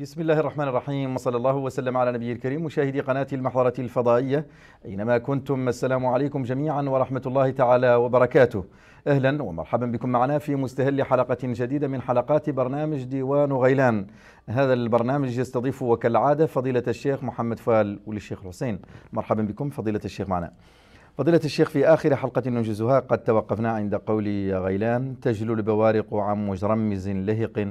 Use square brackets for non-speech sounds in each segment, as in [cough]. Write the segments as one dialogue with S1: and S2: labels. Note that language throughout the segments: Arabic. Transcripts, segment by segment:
S1: بسم الله الرحمن الرحيم وصلى الله وسلم على نبي الكريم مشاهدي قناة المحضرة الفضائية أينما كنتم السلام عليكم جميعا ورحمة الله تعالى وبركاته أهلا ومرحبا بكم معنا في مستهل حلقة جديدة من حلقات برنامج ديوان غيلان هذا البرنامج يستضيف وكالعادة فضيلة الشيخ محمد فال والشيخ حسين مرحبا بكم فضيلة الشيخ معنا فضيلة الشيخ في آخر حلقة ننجزها قد توقفنا عند قول غيلان تجل البوارق عن مجرمز لهق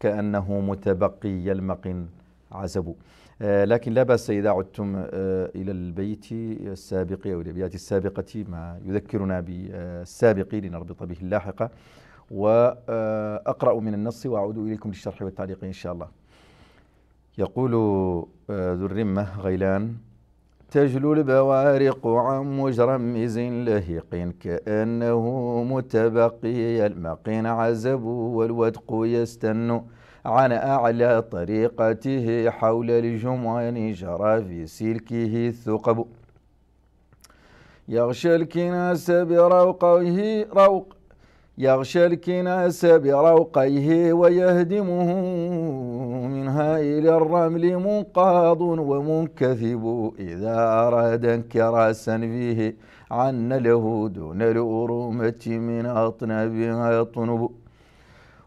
S1: كأنه متبقي يلمق عزب آه، لكن لا بأس إذا عدتم آه، إلى البيت السابق أو الأبيات السابقة ما يذكرنا بالسابق لنربط به اللاحقة وأقرأ آه، من النص وأعود إليكم للشرح والتعليق إن شاء الله يقول ذو الرمة غيلان تجلو البوارق عن مجرمز لهيق كأنه متبقي المقين عزب والودق يستن عن أعلى طريقته حول الجمعان جرى في سلكه الثقب يغشى الكناس بروقه روق يغشى الكناس بروقيه ويهدمه منها إلى الرمل منقاض ومنكثب إذا أراد انكراسا فيه عن له دون الأرومة من أطنبها يطنب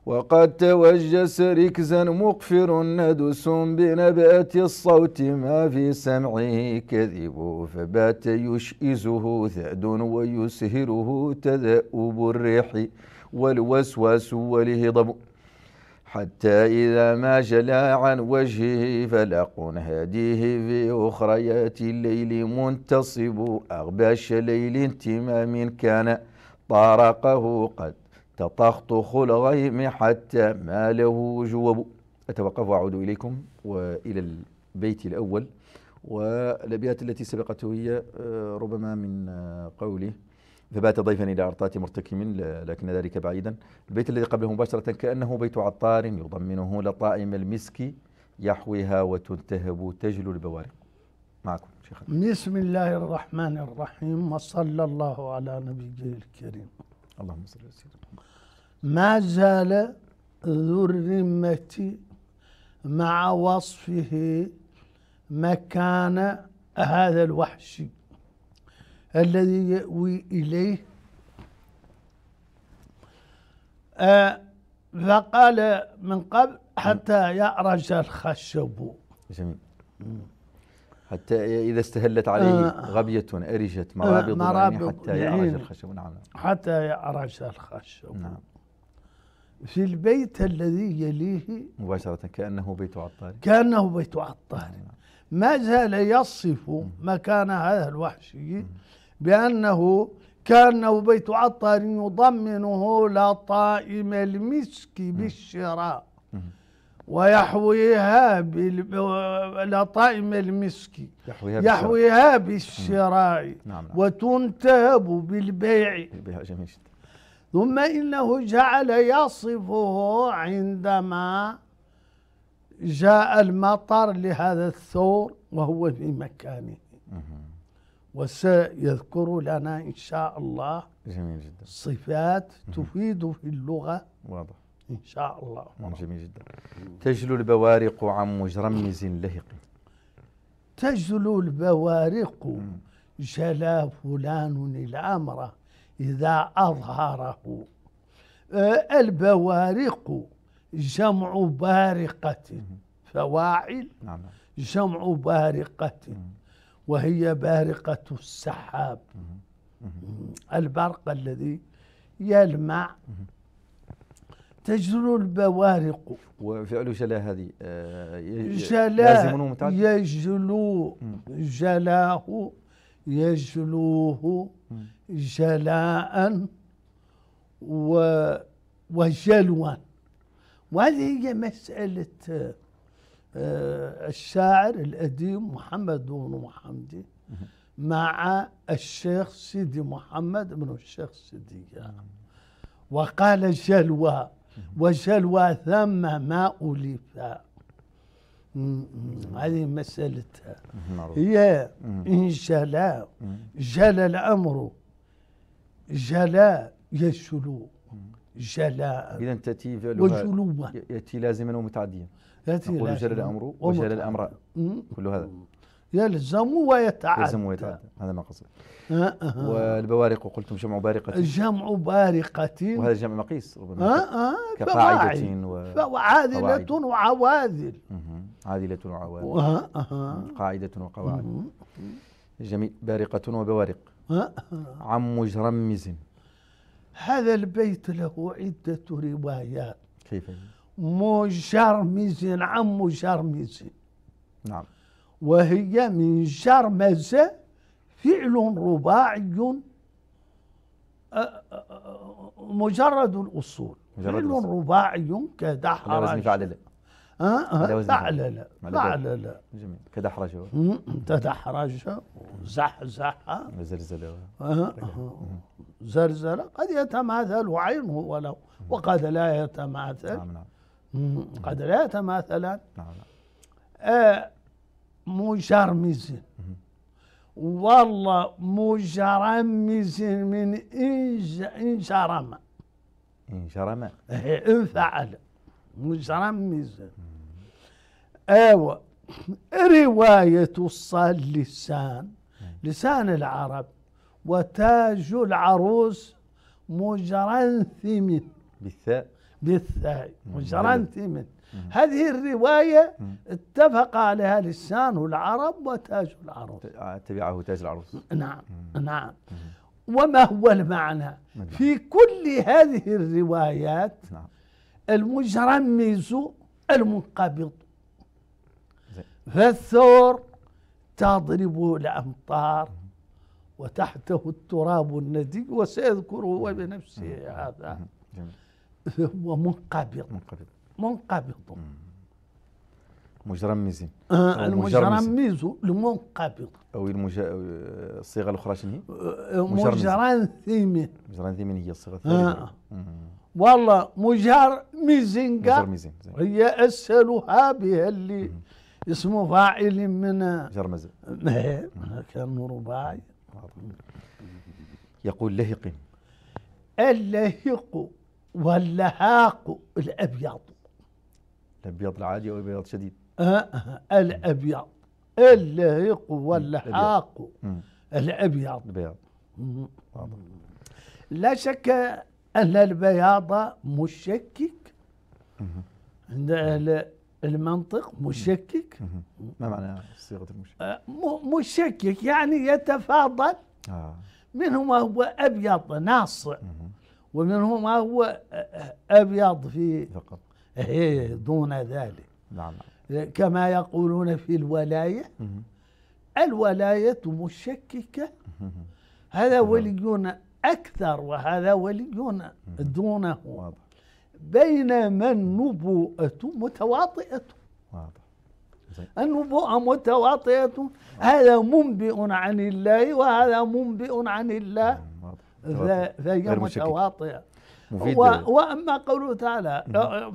S1: وقد توجس ركزا مقفر ندس بنبأة الصوت ما في سمعه كذب فبات يشئزه ثأد ويسهره تذأب الريح والوسواس والهضب حتى إذا ما جلا عن وجهه فلق هديه في أخريات الليل منتصب أغباش ليل انتمام كان طارقه قد تطخت الغيم حتى ما له جوب أتوقف وأعود إليكم وإلى البيت الأول والأبيات التي سبقته هي آه، ربما من آه، قوله فبات ضيفا إلى أرطات مرتكم لكن ذلك بعيدا البيت الذي قبله مباشرة كأنه بيت عطار يضمنه لطائم المسك يحويها وتنتهب تجلو البوارق معكم
S2: شيخنا بسم الله الرحمن الرحيم وصلى الله على نبيه الكريم اللهم صل وسلم ما زال ذو الرمة مع وصفه مكان هذا الوحش الذي يأوي إليه آه، فقال من قبل حتى يأرج الخشب
S1: جميل حتى إذا استهلت عليه آه. غبية أرجت مرابض, آه، مرابض حتى يأرج الخشب نعم
S2: حتى يأرج الخشب نعم في البيت الذي يليه مباشرة كأنه بيت عطار كأنه بيت عطار نعم. ما زال يصف مكان هذا الوحشي بأنه كأنه بيت عطار يضمنه لطائم المسك بالشراء ويحويها لطائم المسك يحويها, يحويها بالشراء نعم, نعم. وتنتهب بالبيع جميل ثم إنه جعل يصفه عندما جاء المطر لهذا الثور وهو في مكانه وسيذكر لنا إن شاء الله جميل جدا صفات تفيد في اللغة واضح إن شاء الله
S1: واضح. نعم، جميل جدا تجلو البوارق عن مجرمز لهق
S2: تجلو البوارق جلا فلان الأمره إذا أظهره البوارق جمع بارقة فواعل نعم. جمع بارقة وهي بارقة السحاب البرق الذي يلمع تجر البوارق
S1: وفعل جلا هذه آه، جلا
S2: يجلو جلاه يجلوه جلاء وجلوا وهذه هي مسألة آه، الشاعر الأديب محمد بن محمدي مع الشيخ سيدي محمد بن الشيخ سيدي وقال جلوى وجلوى ثم ما أليفا هذه مسألتها هي إن جلا جلا الأمر جلا يجلو جلاء
S1: إذا تأتي وجلوة يأتي لازما ومتعديا يأتي لازما جل الأمر وجل الأمر كل هذا
S2: يلزم ويتعدى يلزم ويتعدى هذا ما قصد أه،, آه
S1: والبوارق وقلتم جمع بارقة
S2: جمع بارقة وهذا
S1: جمع مقيس ربما آه آه كقاعدة و... فواعدلة
S2: وعواذل
S1: عادلة وعوادل قاعدة وقواعد جميل بارقة وبوارق عم مجرمز
S2: هذا البيت له عدة روايات كيف يعني؟ مجرمز عم مجرمز نعم وهي من جرمز فعل رباعي مجرد الأصول مجرد فعل الأصول. رباعي كدحرج ها لا لا لا لا لا جميل تدحرجوا تدحرج وزحزح وزلزلوا زلزلة قد يتماثل عينه ولو وقد لا يتماثل نعم نعم قد لا يتماثل نعم نعم آه، مجرمز والله مجرمز من انجرم انجرم إيه، انفعل مجرمز ايوه رواية لسان لسان العرب وتاج العروس مجرنثم بالثاء بالثاء مجرنثم هذه الرواية اتفق عليها لسان العرب وتاج
S1: العروس آه، تبعه تاج العروس نعم
S2: نعم وما هو المعنى نعم. في كل هذه الروايات نعم. المجرمز المنقبض فالثور تضرب الأمطار وتحته التراب الندي وسيذكره هو بنفسه هذا هو [laughs] منقبض منقبض منقبض مجرمز المجرم آه، المجرمز المنقبض
S1: او المج... الصيغه الاخرى شنو
S2: هي؟ آه، مجران ثيمن
S1: هي الصيغه آه. الثانيه
S2: والله مجرمز مجرمز هي اسهلها بها اللي مم. اسمه فاعل من
S1: جرمزة إيه،
S2: كان رباعي
S1: يقول لهق
S2: اللهق واللهاق الأبيض
S1: الأبيض العادي أو الأبيض الشديد
S2: آه, أه،, أه، الأبيض اللهق واللهاق الأبيض البياض لا شك أن البياض مشكك عند أهل المنطق مشكك
S1: ما معنى صيغه المشكك؟ آه،
S2: مشكك يعني يتفاضل آه. منه ما هو ابيض ناصع ومنه ما هو آه، ابيض في فقط إيه، دون ذلك نعم،, نعم كما يقولون في الولايه الولايه مشككه هذا وليون اكثر وهذا وليون دونه واضح بينما النبوءة متواطئة واضح النبوءة متواطئة هذا منبئ عن الله وهذا منبئ عن الله
S1: فهي متواطئة
S2: وأما قوله تعالى أه، أه،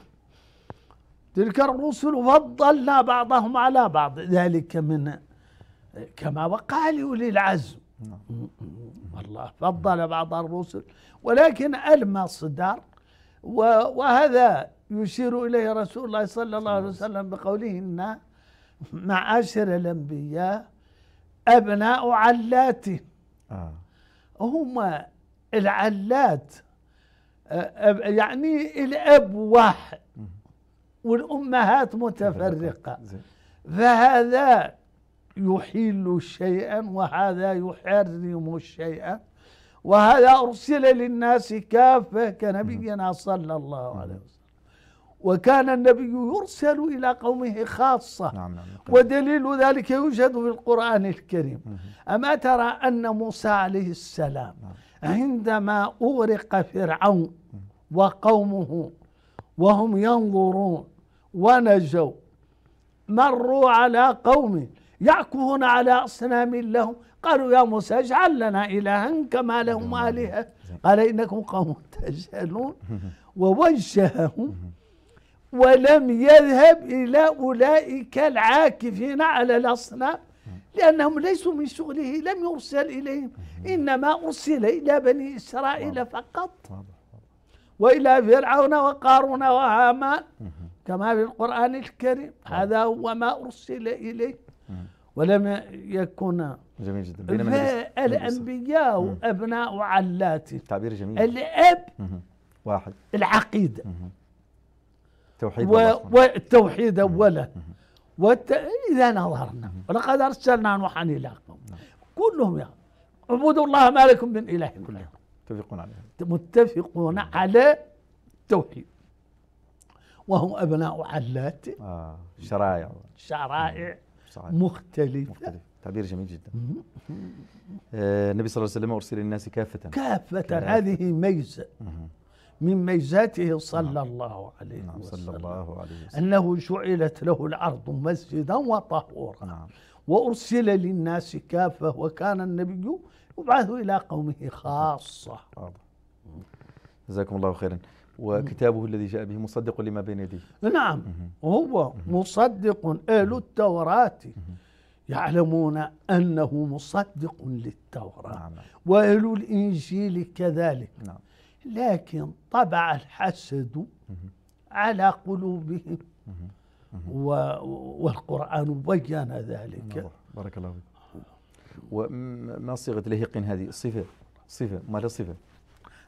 S2: تلك الرسل فضلنا بعضهم على بعض ذلك من كما وقع لأولي العزم نعم. الله فضل بعض الرسل ولكن المصدر وهذا يشير إليه رسول الله صلى الله عليه وسلم بقوله إن معاشر الأنبياء أبناء علات آه. هم العلات آه، يعني الأب واحد والأمهات متفرقة فهذا يحل شيئا وهذا يحرم شيئا وهذا أرسل للناس كافة كنبينا صلى الله عليه وسلم وكان النبي يرسل إلى قومه خاصة نعم نعم, نعم. ودليل ذلك يوجد في القرآن الكريم أما ترى أن موسى عليه السلام نعم. عندما أغرق فرعون وقومه وهم ينظرون ونجوا مروا على قومه يعكفون على أصنام لهم قالوا يا موسى اجعل لنا إلها كما لهم نعم. آلهة نعم. قال إنكم قوم تجهلون ووجههم ولم يذهب إلى أولئك العاكفين على الأصنام لأنهم ليسوا من شغله لم يرسل إليهم نعم. إنما أرسل إلى بني إسرائيل فقط وإلى فرعون وقارون وهامان كما في القرآن الكريم هذا هو ما أرسل إليه ولم يكن جميل جدا بينما الانبياء وابناء علات تعبير جميل الاب واحد العقيده توحيد والتوحيد اولا وت... اذا نظرنا ولقد ارسلنا نوحا الى نعم. كلهم يا اعبدوا الله ما لكم من اله كلهم متفقون عليه متفقون على التوحيد وهم ابناء علات آه. شرائع شرائع سعادة مختلفة مختلف
S1: تعبير جميل جدا آه النبي صلى الله عليه وسلم أرسل الناس كافة كافة, كافة. هذه ميزة
S2: من ميزاته صلى نعم. الله عليه نعم وسلم صلى الله عليه وسلم أنه جعلت له الأرض مسجدا وطهورا نعم وأرسل للناس كافة وكان النبي يبعث إلى قومه خاصة
S1: جزاكم الله خيرا وكتابه الذي جاء به مصدق لما بين يديه
S2: نعم هو مصدق أهل التوراة يعلمون أنه مصدق للتوراة نعم، نعم. وأهل الإنجيل كذلك نعم. لكن طبع الحسد على قلوبهم والقرآن بين ذلك
S1: بارك الله فيك وما صيغة لهق هذه صفة صفة ما صفة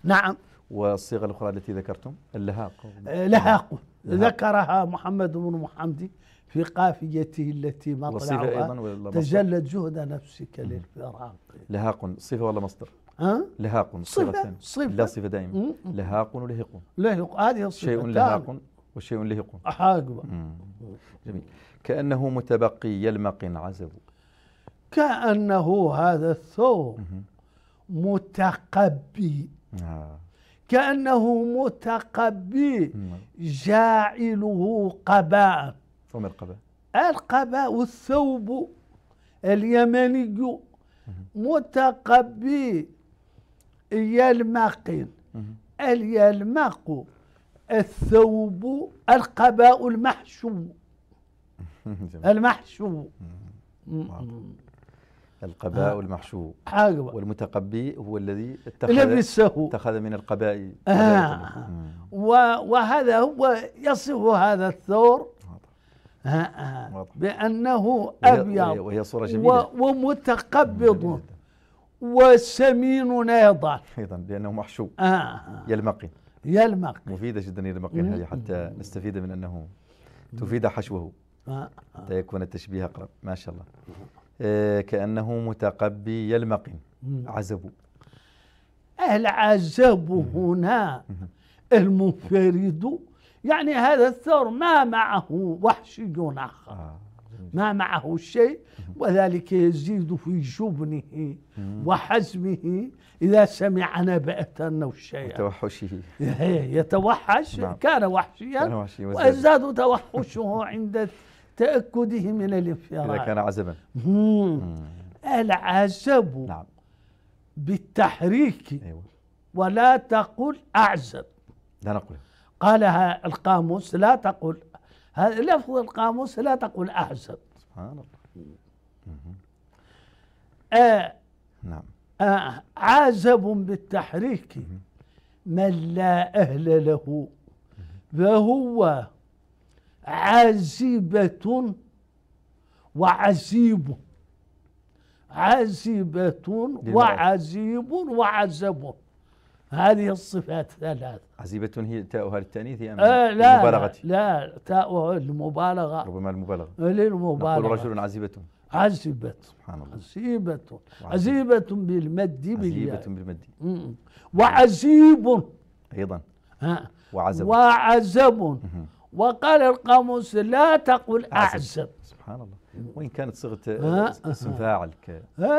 S1: نعم والصيغة الأخرى التي ذكرتم اللهاق
S2: آه، لهاق ذكرها محمد بن محمدي في قافيته التي مطلعها تجلد جهد نفسك للفراق
S1: لهاق صفة ولا مصدر؟
S2: ها؟ لهاق صفة صفة لا صفة دائما
S1: لهاق ولهق
S2: لهق هذه الصفة شيء لهاق
S1: وشيء لهق أحاق جميل كأنه متبقي يلمق عزب
S2: كأنه هذا الثوب متقبي آه. كأنه متقبي جاعله قباء فما القباء؟ القباء الثوب اليمني متقبي يلمق اليلمق الثوب القباء المحشو [laughs] المحشو
S1: القباء آه. والمحشو عاقبة والمتقبي هو الذي اتخذ اتخذ من القباء آه
S2: وهذا هو يصف هذا الثور آه, آه، بأنه أبيض وهي صورة جميلة ومتقبض وسمين أيضا أيضا لأنه محشو آه يلمقي آه. يلمق مفيدة جدا
S1: يلمقين هذه حتى نستفيد من أنه
S2: تفيد حشوه
S1: حتى يكون التشبيه أقرب ما شاء الله آه، كأنه متقبي يلمقن عزب
S2: العزب هنا المنفرد يعني هذا الثور ما معه وحشي آخر آه، ما معه شيء وذلك يزيد في جبنه وحزمه إذا سمع نبأة أو شيء
S1: توحشه [laughs]
S2: يتوحش نعم. كان وحشيا ويزداد توحشه [laughs] عند تأكده من الانفراد إذا كان عزبا العزب نعم بالتحريك أيوة. ولا تقل أعزب لا نقول قالها القاموس لا تقل هذا لفظ القاموس لا تقل أعزب سبحان الله آه نعم آه عازب بالتحريك من لا أهل له فهو عازبة وعزيب عزبة وعزيب وعزب هذه الصفات ثلاث
S1: عزيبة هي تاؤها للتأنيث أم آه لا المبالغة
S2: لا, لا تاؤها للمبالغة ربما المبالغة للمبالغة نقول رجل عزيبة عزيبة سبحان الله عزيبة عزيبة بالمد بالياء عزيبة بالمد وعزيب أيضا وعزب وعزب وقال القاموس لا تقل أعزب
S1: سبحان الله وإن كانت صيغة اسم فاعل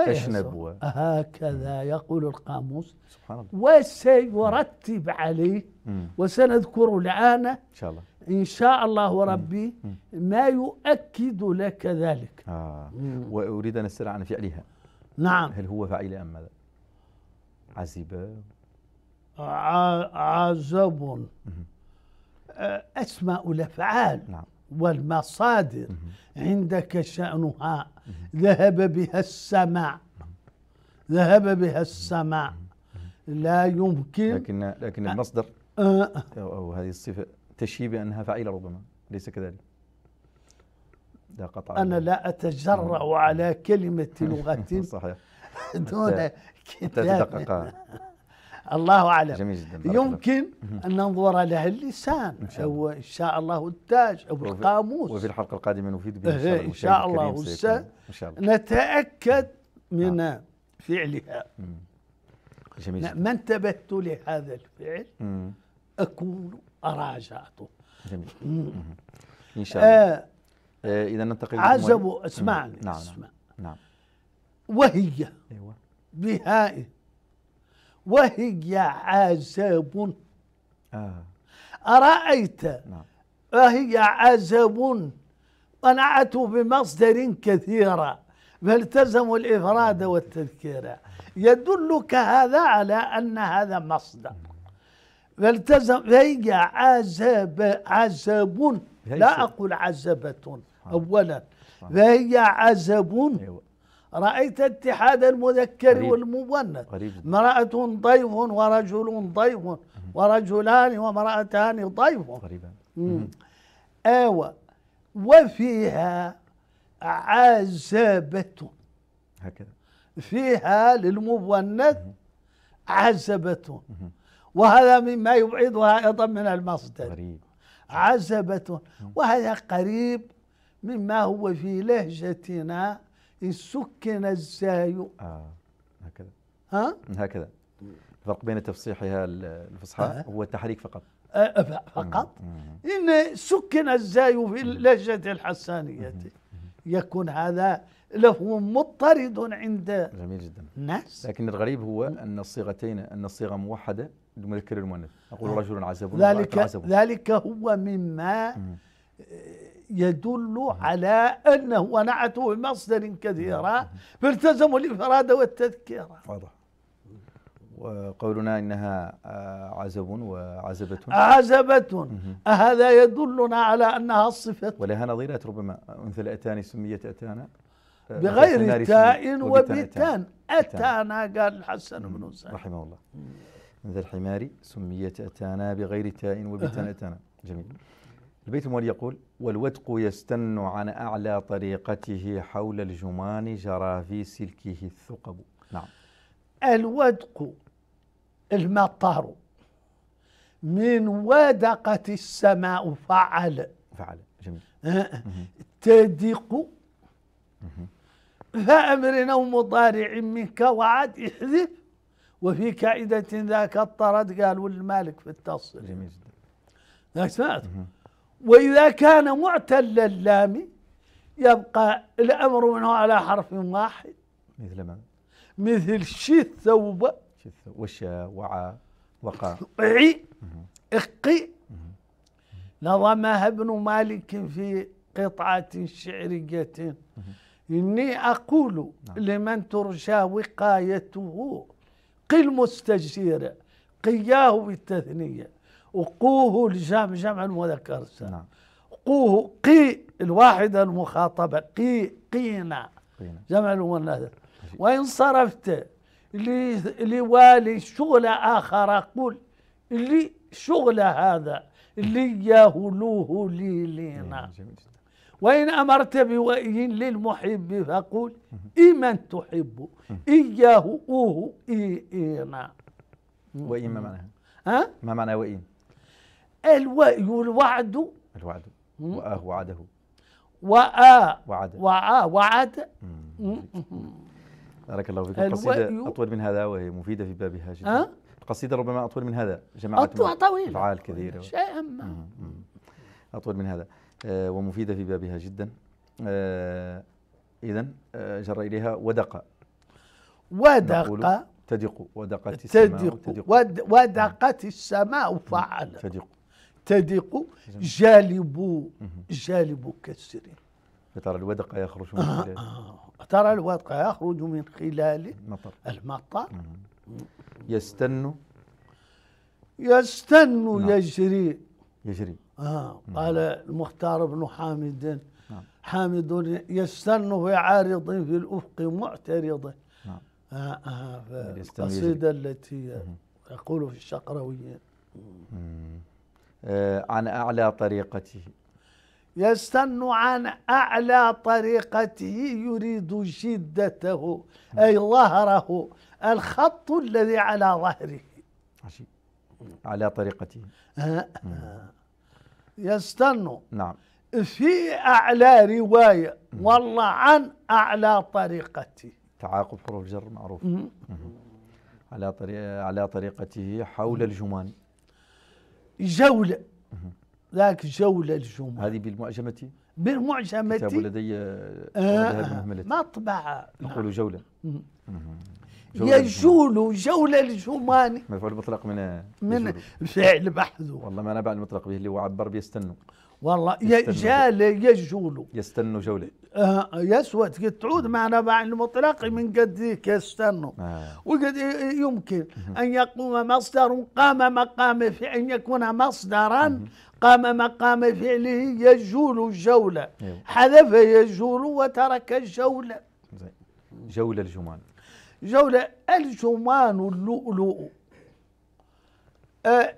S1: كشنب
S2: هكذا يقول القاموس سبحان الله وسيرتب عليه وسنذكر الآن إن شاء الله إن شاء الله ربي ما يؤكد لك ذلك آه وأريد أن أسأل عن فعلها نعم هل هو فعيل أم ماذا عزب عزب أسماء الأفعال نعم. والمصادر عندك شأنها ذهب بها السماء ذهب بها السماء لا يمكن
S1: لكن لكن المصدر أه أو, أو هذه الصفة تشي بأنها فعيلة ربما ليس كذلك لا قطع أنا
S2: لا أتجرأ على كلمة لغة [laughs] صحيح دون
S1: كتاب
S2: الله اعلم جميل جدا يمكن ان ننظر لها اللسان الله ان شاء الله التاج او القاموس وفي الحلقه القادمه نفيد به ان إيه، شاء الله, إن شاء الله نتاكد نعم. من فعلها جميل ما انتبهت لهذا الفعل اكون اراجعته
S1: جميل ان شاء الله آه، إيه، اذا ننتقل عزبوا اسمعني نعم، نعم، اسمع نعم, نعم
S2: وهي ايوه بهائم وهي عزب آه. أرأيت نعم. وهي عزب قنعت بمصدر كثيرة فالتزموا الإفراد والتذكير يدلك هذا على أن هذا مصدر فالتزم هي عزب عزب لا أقول عزبة آه. أولا آه. فهي أيوة. رأيت اتحاد المذكر والمؤنث امرأة ضيف ورجل ضيف ورجلان وامرأتان ضيف غريبا آوى وفيها عزبة هكذا فيها للمؤنث عزبة وهذا مما يبعدها أيضا من المصدر غريب عزبة وهذا قريب مما هو في لهجتنا سكن الزاي
S1: اه هكذا ها هكذا الفرق بين تفصيحها الفصحى آه. هو التحريك فقط
S2: آه, آه، فقط مم. ان سكن الزاي في اللهجه الحسانيه يكون هذا له مضطرد عند جميل جدا الناس لكن الغريب هو ان
S1: الصيغتين ان الصيغه موحده لمذكر المؤنث اقول آه. رجل عزب ذلك عزب
S2: ذلك هو مما مم. آه، يدل على أنه ونعته بمصدر كثيرة فالتزموا الإفراد والتذكير
S1: واضح وقولنا إنها آه، عزب وعزبة عزبة هذا يدلنا
S2: على أنها الصفة
S1: ولها نظيرات ربما أنثى الاتان سميت أتانا آه، بغير تاء وبتان أتانا
S2: قال الحسن بن سعيد
S1: رحمه الله من ذا الحماري سميت أتانا بغير تاء وبتان أتانا جميل البيت المولي يقول والودق يستن عن أعلى طريقته حول الجمان جرى في سلكه الثقب نعم
S2: الودق المطر من ودقت السماء فعل
S1: فعل جميل
S2: أه، أه. تدق فأمر أو مضارع منك وعد احذف وفي كائدة ذاك الطرد قالوا المالك في التصل جميل جدا سمعت وإذا كان معتل اللام يبقى الأمر منه على حرف واحد مثل ما مثل شي الثوب وشا وعا وقا عي اقي نظمها ابن مالك في قطعة شعرية إني أقول نعم. لمن ترجى وقايته قل مستجير قياه بالتثنيه وقوه الجامع جمع المذكر السالم نعم. قوه قي الواحدة المخاطبة قي قينا جمع المذكر وإن صرفت لوالي شغل آخر أقول اللي شغل هذا اللي يهلوه لي لينا نعم، وإن أمرت بوئي للمحب فقول إمن تحب إياه أوه إينا وإن ما معناها؟ ها؟ ما معنى وإن؟ الوعد الوعد
S1: وآه وعده
S2: وآ وعد وآ وعد
S1: بارك الله فيك القصيدة أطول من هذا وهي مفيدة في بابها جدا أه؟ القصيدة ربما أطول من هذا جماعة أطول طويل أفعال كثيرة شيء ما أطول من هذا آه ومفيدة في بابها جدا آه
S2: إذا آه جر إليها ودق ودق تدق ودقت السماء تدق ودقت السماء فعل تدق تدق جالب جالب كسر ترى
S1: آه، آه. الودق يخرج من خلاله
S2: آه ترى الودق يخرج من خلال المطر المطر
S1: يستن
S2: يستن نعم. يجري يجري آه قال المختار بن حامد نعم. حامد يستن في عارض في الأفق معترض نعم. آه آه القصيدة التي يقول في الشقراوية
S1: آه، عن أعلى طريقته
S2: يستن عن أعلى طريقته يريد شدته أي ظهره الخط الذي على ظهره
S1: عجيب. على طريقته آه، آه.
S2: يستن نعم في أعلى رواية والله عن أعلى طريقته
S1: تعاقب حروف جر معروف على طريق على طريقته حول الجمان جولة ذاك جولة الجمعة هذه بالمعجمة بالمعجمة كتاب لدي آه, آه،
S2: مطبعة نقول نعم. جولة يجول جولة الجماني
S1: مفعول مطلق من آه، من فعل بحذو والله ما انا نبع المطلق به اللي هو
S2: عبر بيستنوا والله جال يجول يستنوا جوله آه يسود تعود معنا مع المطلق من قد يستنوا آه. وقد يمكن أن يقوم مصدر قام مقام في أن يكون مصدرا قام مقام فعله يجول الجولة أيوه. حذف يجول وترك الجولة
S1: جولة الجمان
S2: جولة الجمان اللؤلؤ آه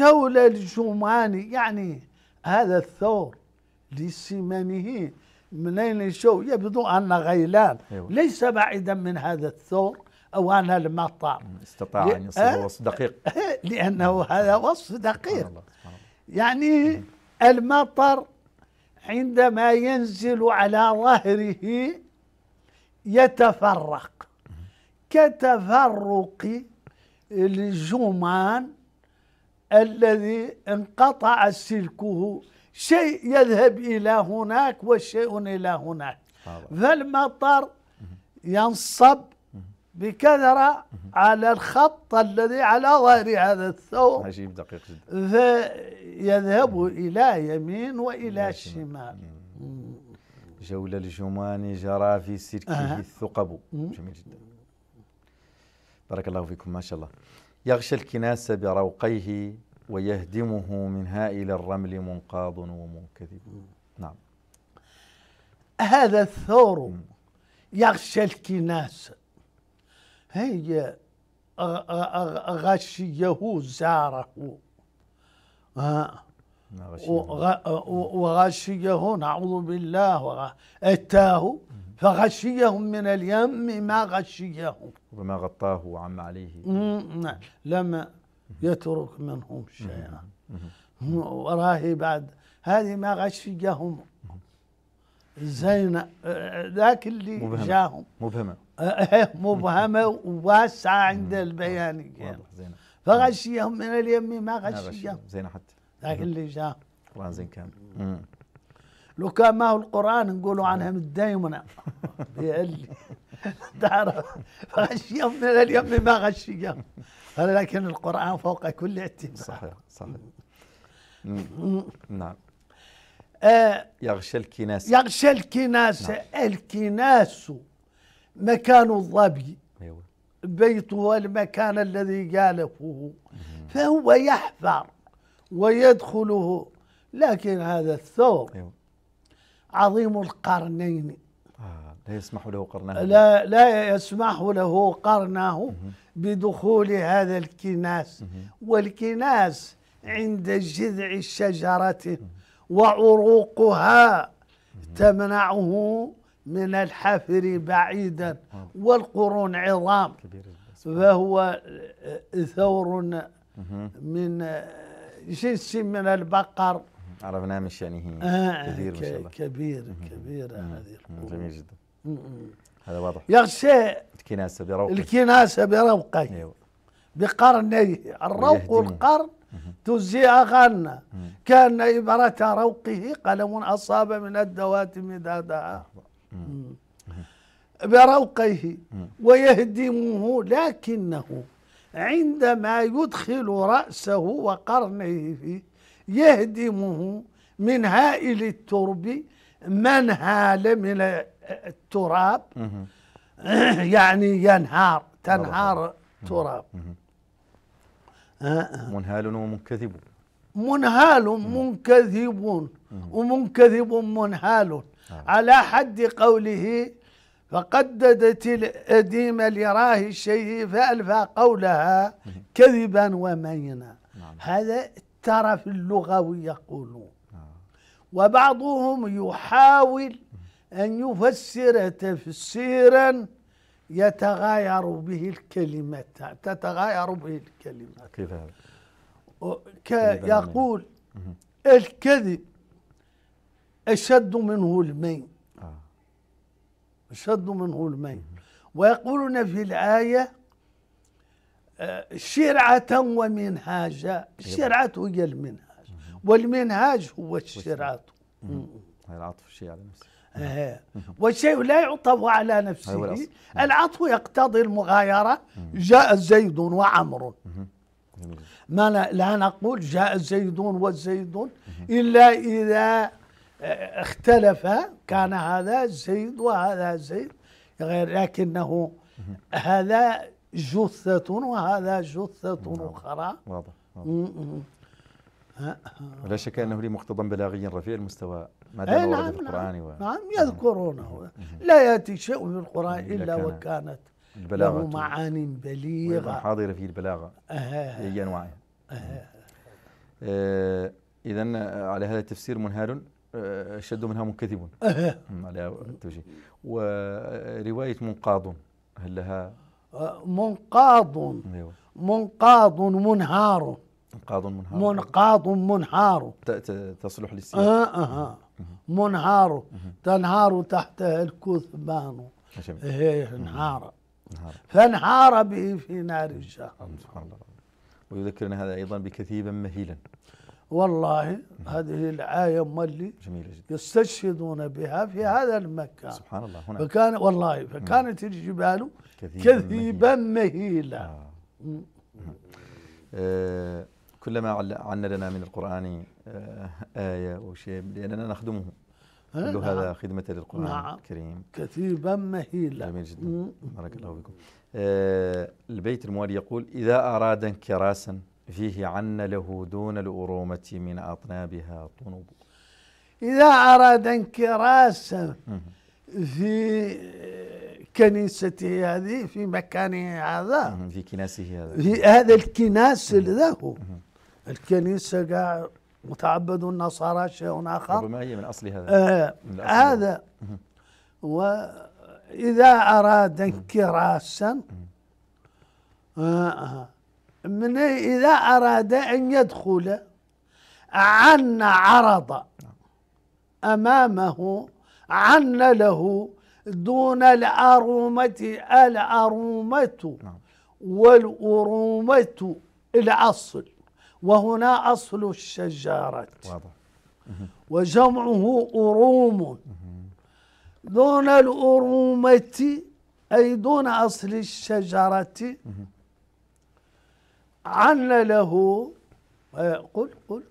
S2: جولة الجمان يعني هذا الثور لسمنه من أين يشوف يبدو أن غيلان أيوة. ليس بعيدا من هذا الثور أو أن المطر استطاع أن يصل
S1: وصف دقيق [laughs]
S2: لأنه نعم. هذا وصف دقيق الله. يعني المطر عندما ينزل على ظهره يتفرق كتفرق الجمان الذي انقطع سلكه شيء يذهب إلى هناك وشيء إلى هناك فالمطر ينصب بكثرة على الخط الذي على ظهر هذا الثور عجيب دقيق جدا فيذهب إلى يمين وإلى شمال
S1: جولة الجمان جرى في سلكه الثقب جميل جدا بارك الله فيكم ما شاء الله يغشى الكناس بروقيه ويهدمه من هائل الرمل منقاض ومنكذب نعم
S2: هذا الثور يغشى الكناس هي غشيه زاره وغشيه نعوذ بالله اتاه فغشيهم من اليم ما غشيهم
S1: وما غطاه وعم عليه
S2: نعم. لما يترك منهم شيئا وراهي بعد هذه ما غشيهم زين ذاك اللي مبهمة جاهم مبهمة [laughs] مبهمة وواسعة عند البيان يعني. فغشيهم من اليم ما غشيهم زين حتى ذاك اللي جاهم الله زين كامل لو كان ما هو القران نقولوا عنها متدايمنه [laughs] يعلي تعرف غشيهم من اليم ما غشيهم لكن القران فوق كل اعتبار صحيح صحيح نعم, نعم. آه،
S1: يغشى الكناس
S2: يغشى الكناس نعم. الكناس مكان الظبي أيوة. بيت هو المكان الذي جالفه فهو يحفر ويدخله لكن هذا الثور أيوة. عظيم القرنين
S1: آه لا يسمح له قرنه
S2: لا لا يسمح له قرنه بدخول هذا الكناس والكناس عند جذع الشجرة وعروقها تمنعه من الحفر بعيدا آه. والقرون عظام فهو آه، ثور من جنس من البقر
S1: مش يعني شأنه آه،, آه كبير ما شاء الله
S2: كبير كبير هذه القوة جميل جدا هذا واضح يغشى الكناسة بروقه الكناسة بروقك أيوه. بقرنيه الروق القرن تزي اغنى كان إبرة روقه قلم أصاب من الدوات مدادها آه، بروقه ويهدمه لكنه عندما يدخل رأسه وقرنيه فيه يهدمه من هائل الترب من هال من التراب [clears throat] يعني ينهار تنهار تراب
S1: آه، آه. منهال ومنكذب
S2: منهال منكذب ومنكذب منهال نعم. على حد قوله فقددت الأديم لراه الشيء فألفى قولها كذبا ومينا نعم. هذا الترف اللغوي يقولون وبعضهم يحاول أن يفسر تفسيرا يتغاير به الكلمات تتغاير به الكلمات كيف هذا؟ يقول الكذب أشد منه المين آه. أشد منه المين ويقولون في الآية شرعة ومنهاجا الشرعة هي المنهاج والمنهاج هو الشرعة
S1: هي العطف الشيء على
S2: نفسه والشيء لا يعطف على نفسه نعم. العطف يقتضي المغايرة جاء زيد وعمر ما لا نقول جاء زيد والزيدون إلا إذا آه، اختلف كان هذا زيد وهذا زيد غير لكنه هذا جثة وهذا جثة أخرى واضح, واضح.
S1: شك أنه لمقتضى بلاغي رفيع المستوى ما إيه، دام ورد نعم، في نعم، القرآن نعم, و... نعم,
S2: نعم. يذكرونه لا يأتي شيء في القرآن إلا وكانت البلاغة له معان بليغة
S1: حاضرة في البلاغة أي أنواعها آه إذا آه، على هذا التفسير منهال آه، أشد منها منكذب على توجيه ورواية منقاض هل لها
S2: آه، منقاض أيوة. منقاض منهار منقاض منهار منقاض منهار تصلح للسياق آه آه, آه. منهار تنهار تحتها الكثبان هي إيه، انهار فانهار به في نار الشهر
S1: ويذكرنا هذا ايضا بكثيبا مهيلا
S2: والله هذه العاية مولي جميلة جدا يستشهدون بها في هذا المكان
S1: سبحان الله هنا
S2: فكان والله فكانت الجبال
S1: كثيبا
S2: مهيلا آه.
S1: آه. كلما عنا لنا من القرآن آه، آية آية وشيء لأننا نخدمه إيه، كل هذا نعم. خدمة للقرآن نعم. الكريم كثيبا مهيلا جميل جدا بارك الله فيكم آه البيت الموالي يقول إذا أراد انكراسا فيه عن له دون الأرومة من أطنابها طنب
S2: إذا أراد انكراسا في كنيسته هذه في مكانه هذا
S1: في كناسه هذا في
S2: هذا الكناس له الكنيسة قال متعبد النصارى شيء آخر ربما
S1: هي من أصل هذا آه من أصل هذا
S2: وإذا أراد انكراسا آه, آه. من إذا أراد أن يدخل عن عرض أمامه عن له دون الأرومة الأرومة نعم. والأرومة الأصل وهنا أصل الشجرة وجمعه أروم دون الأرومة أي دون أصل الشجرة عن له آه، قل قل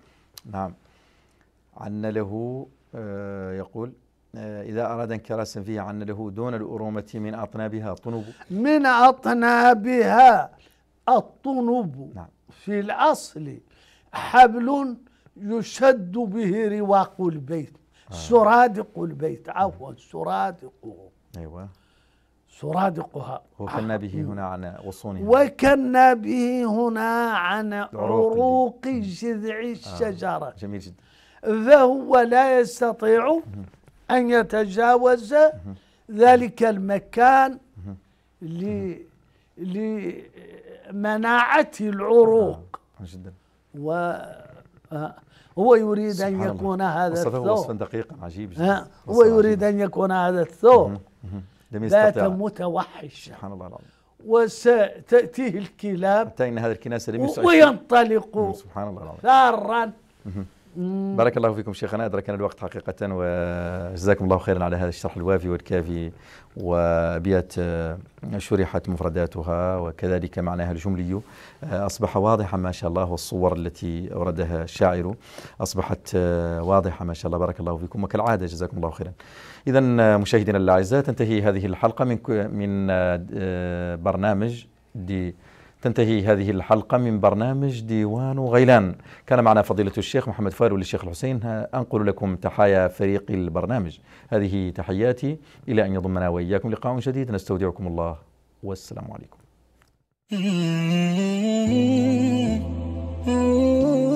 S1: نعم عن له آه، يقول آه، إذا أراد انكار اسم فيه عن له دون الأرومة من أطنابها طنب
S2: من أطنابها الطنب نعم. في الأصل حبل يشد به رواق البيت آه. سرادق البيت عفوا سرادقه أيوه سرادقها وكنا به
S1: هنا عن غصونها
S2: وكنا به هنا عن عروق جذع آه. الشجرة جميل جدا فهو لا يستطيع أن يتجاوز ذلك المكان لمناعة العروق آه. جدا و آه. هو يريد أن يكون الله. هذا الثوب وصفا
S1: دقيقا عجيب جدا هو يريد
S2: أن يكون هذا الثوب ذات متوحشة سبحان الله العظيم وستأتيه الكلاب
S1: أتينا هذا الكناسة لم يستطيع
S2: وينطلق سبحان الله العظيم ثارا مم. بارك
S1: الله فيكم شيخنا أدركنا الوقت حقيقة وجزاكم الله خيرا على هذا الشرح الوافي والكافي وأبيات شرحت مفرداتها وكذلك معناها الجملي أصبح واضحا ما شاء الله والصور التي أوردها الشاعر أصبحت واضحة ما شاء الله بارك الله فيكم وكالعادة جزاكم الله خيرا إذا مشاهدينا الأعزاء تنتهي هذه الحلقة من من آه، برنامج دي تنتهي هذه الحلقة من برنامج ديوان غيلان كان معنا فضيلة الشيخ محمد فارو للشيخ الحسين أنقل لكم تحايا فريق البرنامج هذه تحياتي إلى أن يضمنا وإياكم لقاء جديد نستودعكم الله والسلام عليكم [laughs]